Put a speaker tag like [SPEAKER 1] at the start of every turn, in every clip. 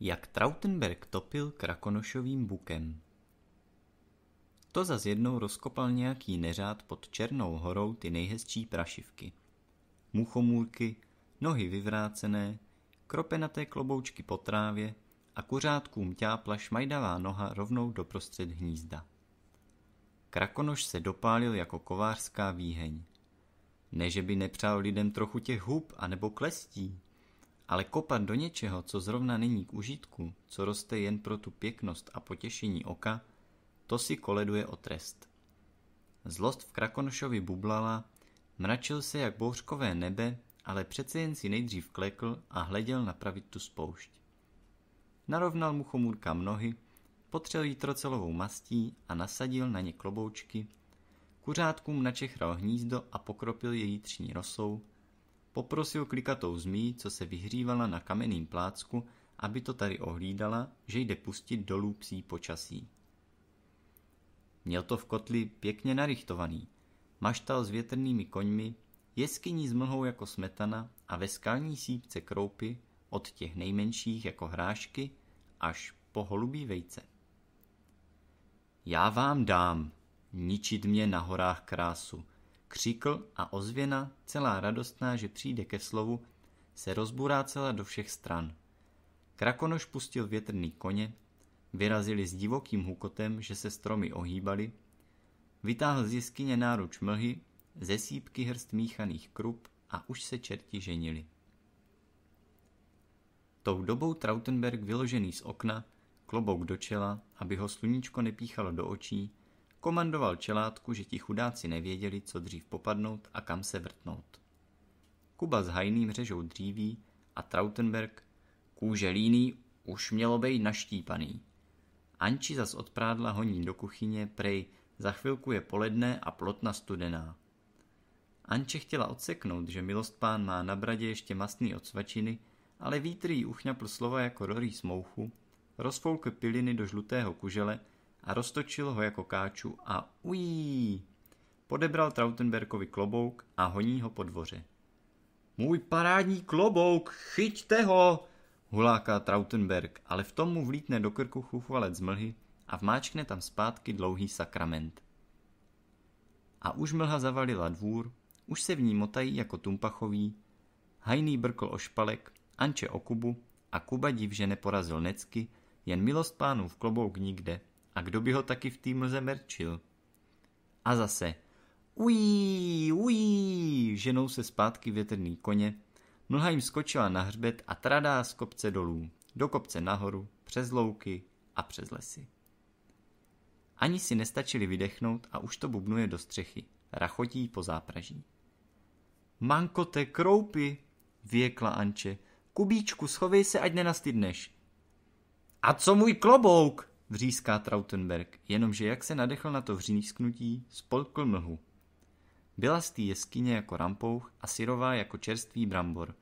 [SPEAKER 1] Jak Trautenberg topil krakonošovým bukem. To za jednou rozkopal nějaký neřád pod Černou horou ty nejhezčí prašivky. Muchomůrky, nohy vyvrácené, kropenaté kloboučky po trávě a kuřátkům ťápla šmajdavá noha rovnou do prostřed hnízda. Krakonoš se dopálil jako kovářská výheň. Ne, že by nepřál lidem trochu těch hub anebo klestí, ale kopat do něčeho, co zrovna není k užitku, co roste jen pro tu pěknost a potěšení oka, to si koleduje o trest. Zlost v Krakonošovi bublala, mračil se jak bouřkové nebe, ale přece jen si nejdřív klekl a hleděl napravit tu spoušť. Narovnal mu chomůrka nohy, potřel jí trocelovou mastí a nasadil na ně kloboučky, kuřátkům načechral hnízdo a pokropil její tříní rosou, Poprosil klikatou zmí, co se vyhřívala na kameným plácku, aby to tady ohlídala, že jde pustit dolů psí počasí. Měl to v kotli pěkně narychtovaný, maštal s větrnými koňmi, jeskyní s mlhou jako smetana a ve skalní sípce kroupy od těch nejmenších jako hrášky až po holubí vejce. Já vám dám, ničit mě na horách krásu, Křikl a ozvěna, celá radostná, že přijde ke slovu, se rozburácela do všech stran. Krakonoš pustil větrný koně, vyrazili s divokým hukotem, že se stromy ohýbaly, vytáhl z jeskyně náruč mlhy, ze sípky hrst míchaných krup a už se čerti ženili. Tou dobou Trautenberg vyložený z okna, klobouk do čela, aby ho sluníčko nepíchalo do očí, Komandoval čelátku, že ti chudáci nevěděli, co dřív popadnout a kam se vrtnout. Kuba s hajným řežou dříví a Trautenberg, kůže líný, už mělo být naštípaný. Anči zas odprádla honí do kuchyně, prej, za chvilku je poledne a plotna studená. Anče chtěla odseknout, že milost pán má na bradě ještě masný od svačiny, ale vítr jí uchňapl slova jako rorý smouchu, rozfoukl piliny do žlutého kužele a roztočil ho jako káču a ují. Podebral Trautenberkovi klobouk a honí ho po dvoře. Můj parádní klobouk, chyťte ho! Huláká Trautenberg, ale v tom mu vlítne do krku chuchvalec z mlhy a vmáčkne tam zpátky dlouhý sakrament. A už mlha zavalila dvůr, už se v ní motají jako tumpachoví, hajný brkl ošpalek, Anče o Kubu a Kuba div, že neporazil necky, jen milost pánů v klobouk nikde – a kdo by ho taky v tým lze merčil? A zase. Ují, ují, ženou se zpátky větrný koně. Mlha jim skočila na hřbet a tradá z kopce dolů, do kopce nahoru, přes louky a přes lesy. Ani si nestačili vydechnout a už to bubnuje do střechy. Rachotí po zápraží. Manko te kroupy, věkla Anče. Kubíčku, schovej se, ať nenastydneš. A co můj klobouk? vříská Trautenberg, jenomže jak se nadechl na to vřísknutí, spolkl mlhu. Byla z té jeskyně jako rampouch a syrová jako čerstvý brambor.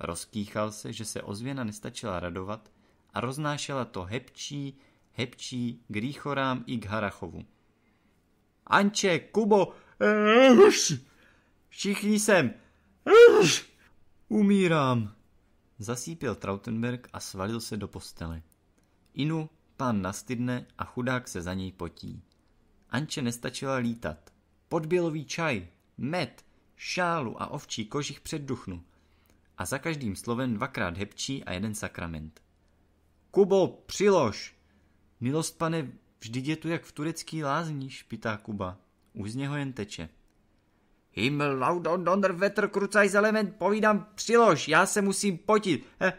[SPEAKER 1] Rozkýchal se, že se ozvěna nestačila radovat a roznášela to hepčí, hepčí k i k Harachovu. Anče, Kubo, všichni jsem, umírám. Zasípil Trautenberg a svalil se do postele. Inu pán nastydne a chudák se za něj potí. Anče nestačila lítat. Podbělový čaj, med, šálu a ovčí kožich před duchnu. A za každým slovem dvakrát hebčí a jeden sakrament. Kubo, přilož! Milost pane, vždyť je tu jak v turecký lázní, špitá Kuba. Už z něho jen teče. Himmel, laudon, donder vetr, krucaj, element, povídám, přilož, já se musím potit. Eh?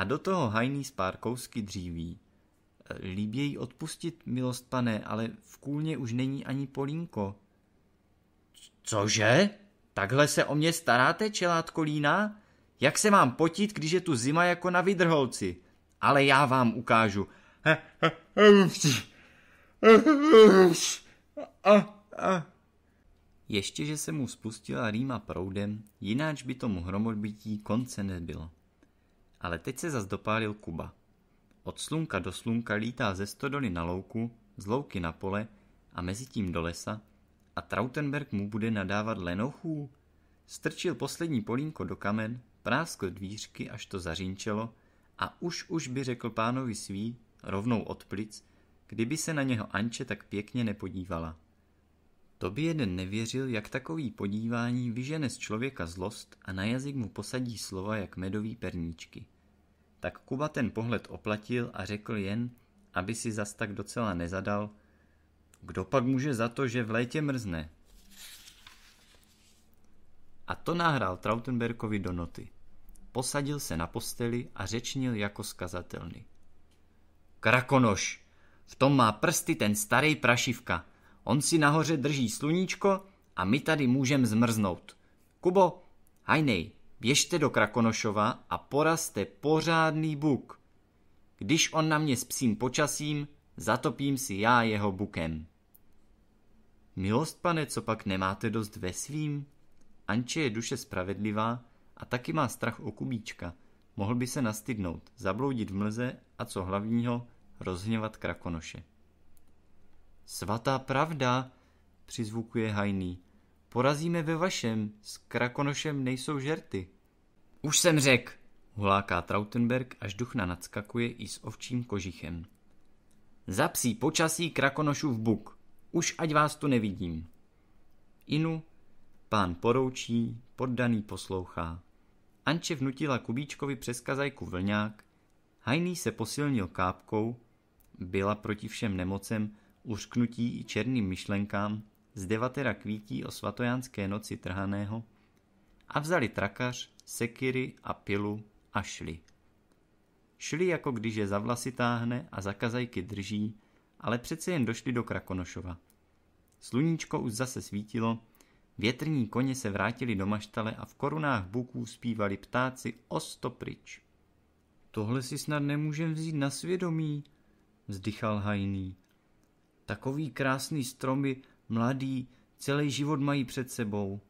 [SPEAKER 1] A do toho hajný spár kousky dříví. Eh, Líbějí odpustit, milost pane, ale v kůlně už není ani polínko. Cože? Takhle se o mě staráte, čelátko lína? Jak se mám potit, když je tu zima jako na vydrholci? Ale já vám ukážu. Eh, eh, Ještě, že se mu spustila rýma proudem, jináč by tomu hromodbití konce nebylo. Ale teď se zas dopálil Kuba. Od slunka do slunka lítá ze stodoly na louku, z louky na pole a mezi tím do lesa a Trautenberg mu bude nadávat lenochů. Strčil poslední polínko do kamen, práskl dvířky, až to zařinčelo a už už by řekl pánovi svý, rovnou od plic, kdyby se na něho Anče tak pěkně nepodívala. To by jeden nevěřil, jak takový podívání vyžene z člověka zlost a na jazyk mu posadí slova jak medový perníčky. Tak Kuba ten pohled oplatil a řekl jen, aby si zas tak docela nezadal, kdo pak může za to, že v létě mrzne? A to nahrál Trautenberkovi do noty. Posadil se na posteli a řečnil jako skazatelný. Krakonoš, v tom má prsty ten starý prašivka – On si nahoře drží sluníčko a my tady můžeme zmrznout. Kubo, hajnej, běžte do Krakonošova a porazte pořádný buk. Když on na mě s psím počasím, zatopím si já jeho bukem. Milost, pane, co pak nemáte dost ve svým? Anče je duše spravedlivá a taky má strach o Kubíčka. Mohl by se nastydnout, zabloudit v mlze a co hlavního, rozhněvat Krakonoše. Svatá pravda, přizvukuje hajný. Porazíme ve vašem, s krakonošem nejsou žerty. Už jsem řek, huláká Trautenberg, až duchna nadskakuje i s ovčím kožichem. Zapsí počasí krakonošů v buk, už ať vás tu nevidím. Inu, pán poroučí, poddaný poslouchá. Anče vnutila Kubíčkovi přes kazajku vlňák, Hajný se posilnil kápkou, byla proti všem nemocem, uřknutí i černým myšlenkám z devatera kvítí o svatojánské noci trhaného a vzali trakař, sekiry a pilu a šli. Šli jako když je za vlasy táhne a za kazajky drží, ale přece jen došli do Krakonošova. Sluníčko už zase svítilo, větrní koně se vrátili do maštale a v korunách buků zpívali ptáci o sto pryč. Tohle si snad nemůžem vzít na svědomí, vzdychal Hajný. Takový krásný stromy, mladý, celý život mají před sebou.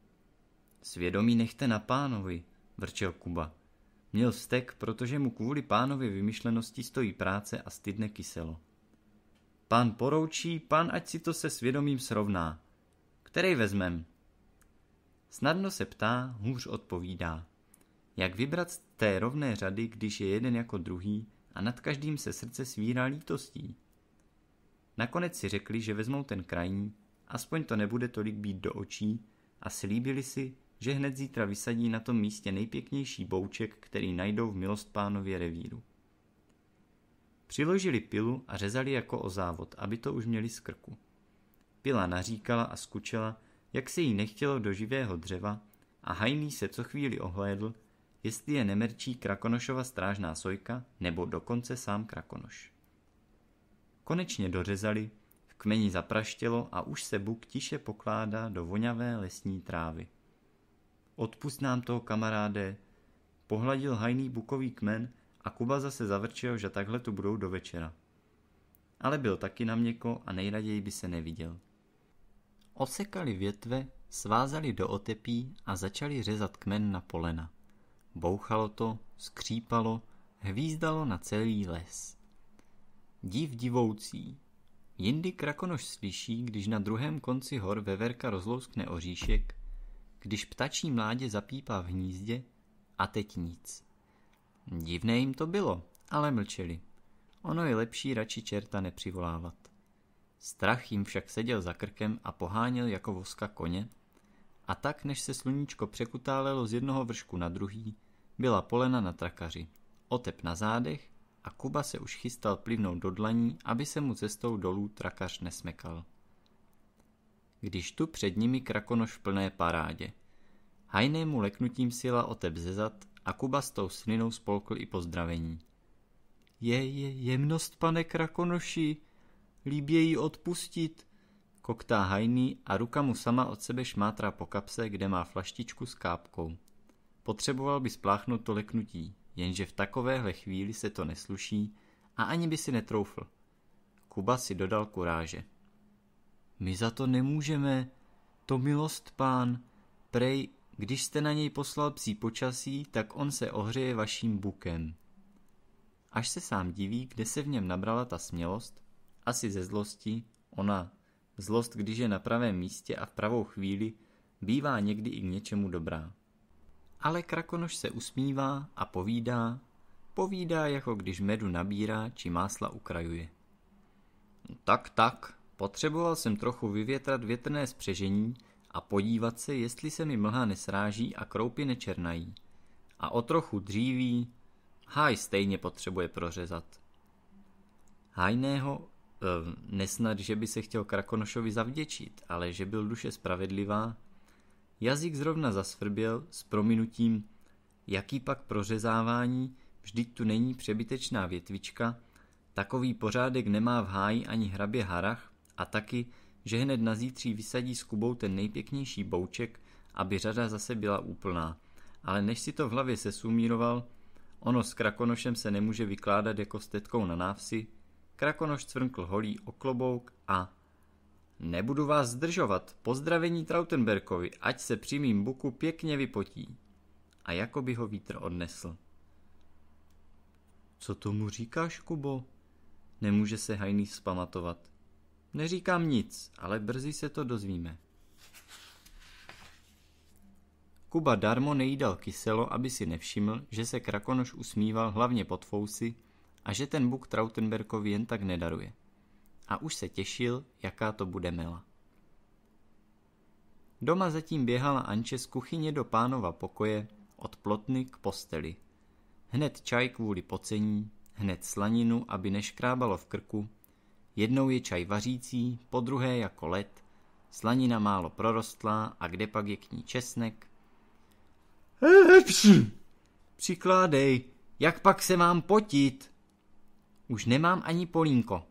[SPEAKER 1] Svědomí nechte na pánovi, vrčel Kuba. Měl vztek, protože mu kvůli pánovi vymyšlenosti stojí práce a stydne kyselo. Pán poroučí, pán ať si to se svědomím srovná. Který vezmem? Snadno se ptá, hůř odpovídá. Jak vybrat z té rovné řady, když je jeden jako druhý a nad každým se srdce svírá lítostí? Nakonec si řekli, že vezmou ten krajní, aspoň to nebude tolik být do očí a slíbili si, že hned zítra vysadí na tom místě nejpěknější bouček, který najdou v pánově revíru. Přiložili pilu a řezali jako o závod, aby to už měli z krku. Pila naříkala a skučela, jak se jí nechtělo do živého dřeva a hajný se co chvíli ohlédl, jestli je nemerčí Krakonošova strážná sojka nebo dokonce sám Krakonoš. Konečně dořezali, v kmeni zapraštělo a už se Buk tiše pokládá do voňavé lesní trávy. Odpust nám toho kamaráde, pohladil hajný bukový kmen a Kuba zase zavrčil, že takhle tu budou do večera. Ale byl taky na měko a nejraději by se neviděl. Osekali větve, svázali do otepí a začali řezat kmen na polena. Bouchalo to, skřípalo, hvízdalo na celý les. Div divoucí. Jindy krakonoš slyší, když na druhém konci hor veverka rozlouskne oříšek, když ptačí mládě zapípá v hnízdě a teď nic. Divné jim to bylo, ale mlčeli. Ono je lepší radši čerta nepřivolávat. Strach jim však seděl za krkem a poháněl jako voska koně, a tak, než se sluníčko překutálelo z jednoho vršku na druhý, byla polena na trakaři, otep na zádech a Kuba se už chystal plivnout do dlaní, aby se mu cestou dolů trakař nesmekal. Když tu před nimi krakonoš v plné parádě. Hajnému leknutím sila otep zezad a Kuba s tou slinou spolkl i pozdravení. Je, je, jemnost, pane krakonoši, jí odpustit, koktá hajný a ruka mu sama od sebe šmátrá po kapse, kde má flaštičku s kápkou. Potřeboval by spláchnout to leknutí, jenže v takovéhle chvíli se to nesluší a ani by si netroufl. Kuba si dodal kuráže. My za to nemůžeme, to milost pán, prej, když jste na něj poslal psí počasí, tak on se ohřeje vaším bukem. Až se sám diví, kde se v něm nabrala ta smělost, asi ze zlosti, ona, zlost, když je na pravém místě a v pravou chvíli, bývá někdy i k něčemu dobrá. Ale krakonož se usmívá a povídá, povídá jako když medu nabírá či másla ukrajuje. No tak, tak, potřeboval jsem trochu vyvětrat větrné spřežení a podívat se, jestli se mi mlha nesráží a kroupy nečernají. A o trochu dříví, háj stejně potřebuje prořezat. Hajného eh, nesnad, že by se chtěl Krakonošovi zavděčit, ale že byl duše spravedlivá, Jazyk zrovna zasvrběl s prominutím jaký pak prořezávání, vždyť tu není přebytečná větvička, takový pořádek nemá v háji ani hrabě Harach a taky, že hned na zítří vysadí s Kubou ten nejpěknější bouček, aby řada zase byla úplná. Ale než si to v hlavě sesumíroval, ono s Krakonošem se nemůže vykládat jako s tetkou na návsi, Krakonoš cvrnkl holý oklobouk a Nebudu vás zdržovat, pozdravení Trautenberkovi, ať se při mým buku pěkně vypotí. A jako by ho vítr odnesl. Co tomu říkáš, Kubo? Nemůže se hajný spamatovat. Neříkám nic, ale brzy se to dozvíme. Kuba darmo nejídal kyselo, aby si nevšiml, že se Krakonoš usmíval hlavně pod fousy a že ten buk Trautenberkovi jen tak nedaruje a už se těšil, jaká to bude mela. Doma zatím běhala Anče z kuchyně do pánova pokoje, od plotny k posteli. Hned čaj kvůli pocení, hned slaninu, aby neškrábalo v krku. Jednou je čaj vařící, po druhé jako led, slanina málo prorostlá a kde pak je k ní česnek. Lepší! Přikládej, jak pak se mám potit? Už nemám ani polínko,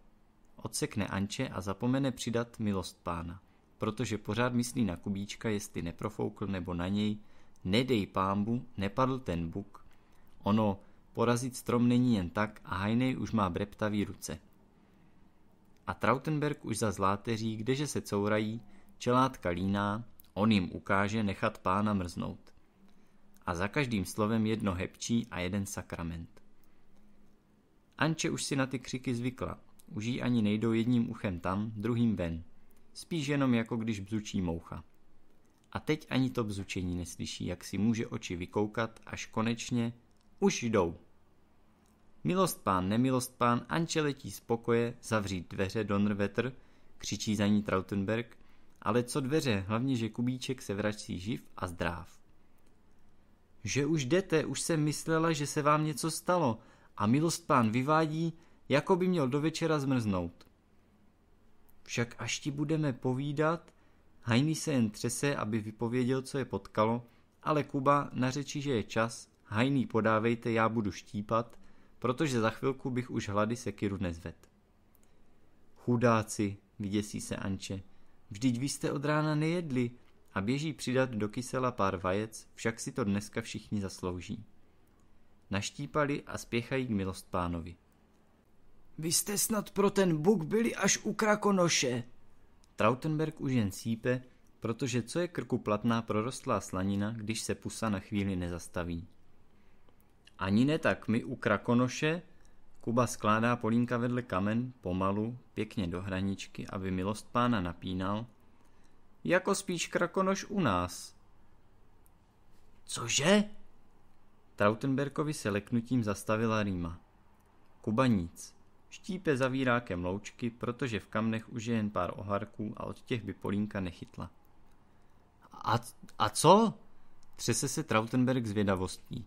[SPEAKER 1] odsekne Anče a zapomene přidat milost pána, protože pořád myslí na Kubíčka, jestli neprofoukl nebo na něj, nedej pámbu, nepadl ten buk. Ono, porazit strom není jen tak a Hajnej už má breptavý ruce. A Trautenberg už za zláteří, kdeže se courají, čelátka líná, on jim ukáže nechat pána mrznout. A za každým slovem jedno hepčí a jeden sakrament. Anče už si na ty křiky zvykla, už jí ani nejdou jedním uchem tam, druhým ven. Spíš jenom jako když bzučí moucha. A teď ani to bzučení neslyší, jak si může oči vykoukat, až konečně už jdou. Milost pán, nemilost pán, Anče letí z pokoje, zavřít dveře Donnerwetter, křičí za ní Trautenberg, ale co dveře, hlavně, že Kubíček se vrací živ a zdráv. Že už jdete, už jsem myslela, že se vám něco stalo a milost pán vyvádí, jako by měl do večera zmrznout. Však až ti budeme povídat, Hajný se jen třese, aby vypověděl, co je potkalo, ale Kuba nařečí, že je čas, Hajný podávejte, já budu štípat, protože za chvilku bych už hlady sekiru nezved. Chudáci, vyděsí se Anče, vždyť vy jste od rána nejedli a běží přidat do kysela pár vajec, však si to dneska všichni zaslouží. Naštípali a spěchají k milost pánovi. Vy jste snad pro ten buk byli až u krakonoše. Trautenberg už jen sípe, protože co je krku platná prorostlá slanina, když se pusa na chvíli nezastaví. Ani ne tak my u krakonoše, Kuba skládá polínka vedle kamen, pomalu, pěkně do hraničky, aby milost pána napínal. Jako spíš krakonoš u nás. Cože? Trautenberkovi se leknutím zastavila Rýma. Kuba nic. Štípe zavírákem loučky, protože v kamnech už je jen pár oharků a od těch by Polínka nechytla. A, a co? Třese se Trautenberg zvědavostí.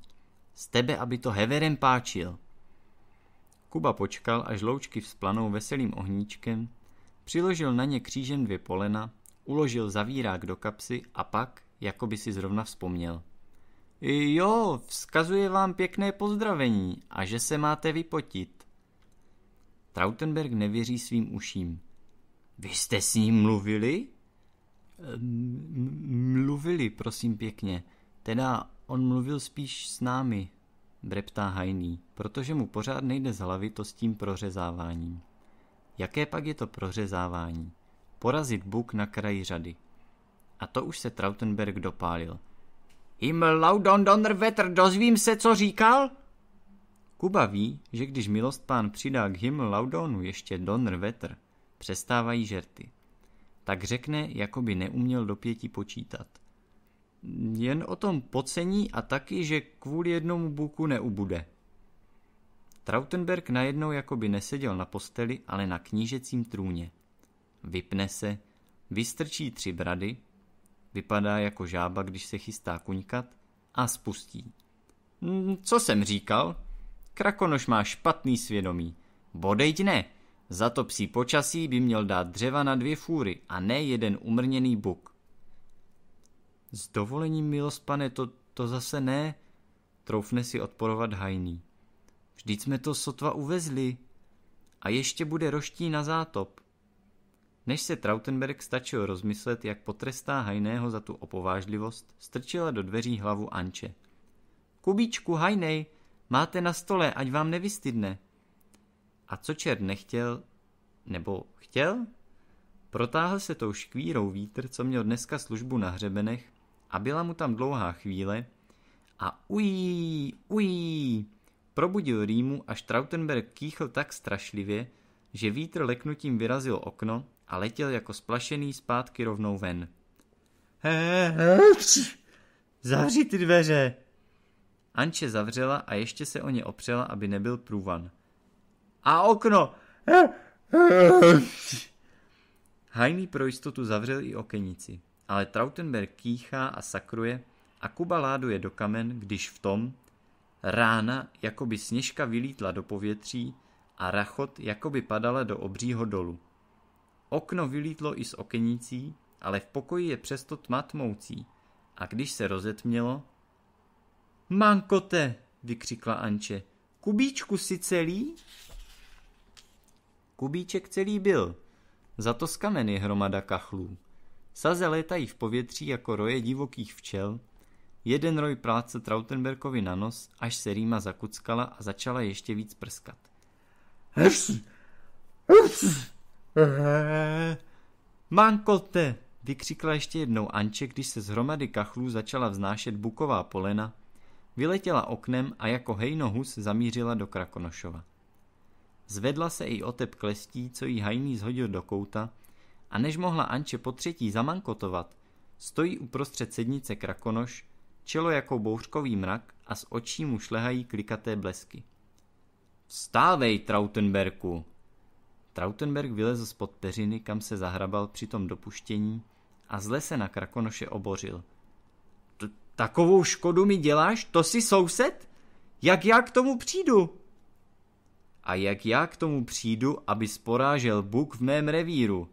[SPEAKER 1] Z tebe, aby to heverem páčil. Kuba počkal, až loučky vzplanou veselým ohníčkem, přiložil na ně křížem dvě polena, uložil zavírák do kapsy a pak, jako by si zrovna vzpomněl. Jo, vzkazuje vám pěkné pozdravení a že se máte vypotit. Trautenberg nevěří svým uším. Vy jste s ním mluvili? Mluvili, prosím pěkně. Teda on mluvil spíš s námi, breptá Hajný, protože mu pořád nejde z hlavy to s tím prořezáváním. Jaké pak je to prořezávání? Porazit buk na kraji řady. A to už se Trautenberg dopálil. Himmel laudon donner vetr, dozvím se, co říkal? Kuba ví, že když milost pán přidá k hymnu Laudonu ještě Donr Vetr, přestávají žerty. Tak řekne, jako by neuměl do pěti počítat. Jen o tom pocení a taky, že kvůli jednomu buku neubude. Trautenberg najednou jako by neseděl na posteli, ale na knížecím trůně. Vypne se, vystrčí tři brady, vypadá jako žába, když se chystá kuňkat, a spustí. Hm, co jsem říkal? Krakonoš má špatný svědomí. Bodejť ne. Za to psí počasí by měl dát dřeva na dvě fůry a ne jeden umrněný buk. S dovolením, milost pane, to, to zase ne, troufne si odporovat hajný. Vždyť jsme to sotva uvezli. A ještě bude roští na zátop. Než se Trautenberg stačil rozmyslet, jak potrestá Hajného za tu opovážlivost, strčila do dveří hlavu Anče. Kubíčku, Hajnej, Máte na stole, ať vám nevystydne. A co čert nechtěl, nebo chtěl? Protáhl se tou škvírou vítr, co měl dneska službu na hřebenech a byla mu tam dlouhá chvíle a ují, ují, probudil Rýmu a Strautenberg kýchl tak strašlivě, že vítr leknutím vyrazil okno a letěl jako splašený zpátky rovnou ven. Hej, Zavři ty dveře, Anče zavřela a ještě se o ně opřela, aby nebyl průvan. A okno! Hajný pro jistotu zavřel i okenici, ale Trautenberg kýchá a sakruje a Kuba láduje do kamen, když v tom rána jako by sněžka vylítla do povětří a rachot by padala do obřího dolu. Okno vylítlo i z okenicí, ale v pokoji je přesto tma tmoucí a když se rozetmělo, Mankote, vykřikla Anče. Kubíčku si celý? Kubíček celý byl. Za to z kameny hromada kachlů. Saze létají v povětří jako roje divokých včel. Jeden roj práce Trautenberkovi na nos, až se Rýma zakuckala a začala ještě víc prskat. Mankote, vykřikla ještě jednou Anče, když se z hromady kachlů začala vznášet buková polena, Vyletěla oknem a jako hejnohus zamířila do Krakonošova. Zvedla se i otep klestí, co jí hajný zhodil do kouta, a než mohla Anče po třetí zamankotovat, stojí uprostřed sednice Krakonoš, čelo jako bouřkový mrak a z očí mu šlehají klikaté blesky. Vstávej, Trautenberku! Trautenberg vylezl spod peřiny, kam se zahrabal při tom dopuštění a zle se na Krakonoše obořil – Takovou škodu mi děláš? To si soused? Jak já k tomu přijdu? A jak já k tomu přijdu, aby sporážel Bůh v mém revíru?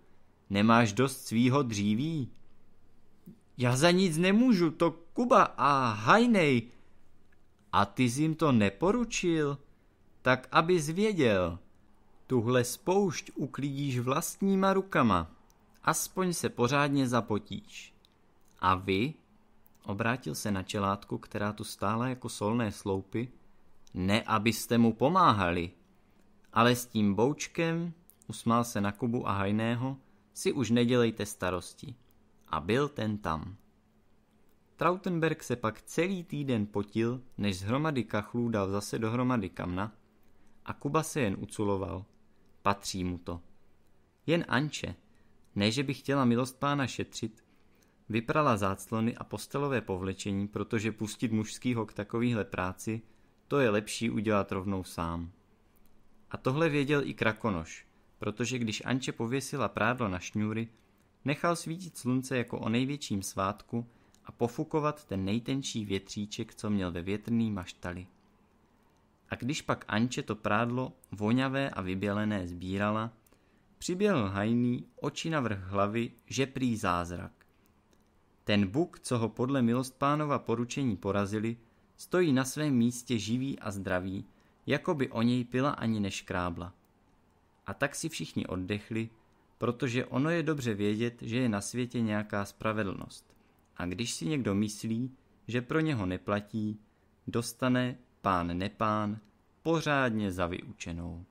[SPEAKER 1] Nemáš dost svýho dříví? Já za nic nemůžu, to Kuba a Hajnej. A ty jsi jim to neporučil? Tak aby zvěděl. Tuhle spoušť uklidíš vlastníma rukama. Aspoň se pořádně zapotíš. A vy, Obrátil se na čelátku, která tu stála jako solné sloupy. Ne, abyste mu pomáhali, ale s tím boučkem, usmál se na Kubu a Hajného, si už nedělejte starosti. A byl ten tam. Trautenberg se pak celý týden potil, než z hromady kachlů dal zase dohromady kamna a Kuba se jen uculoval. Patří mu to. Jen Anče, ne že by chtěla milost pána šetřit, Vyprala záclony a postelové povlečení, protože pustit mužskýho k takovýhle práci, to je lepší udělat rovnou sám. A tohle věděl i Krakonoš, protože když Anče pověsila prádlo na šňůry, nechal svítit slunce jako o největším svátku a pofukovat ten nejtenší větříček, co měl ve větrný maštali. A když pak Anče to prádlo voňavé a vybělené sbírala, přiběhl hajný oči na vrch hlavy, že prý zázrak. Ten Bůh, co ho podle milostpánova poručení porazili, stojí na svém místě živý a zdravý, jako by o něj pila ani neškrábla. A tak si všichni oddechli, protože ono je dobře vědět, že je na světě nějaká spravedlnost. A když si někdo myslí, že pro něho neplatí, dostane pán nepán pořádně za vyučenou.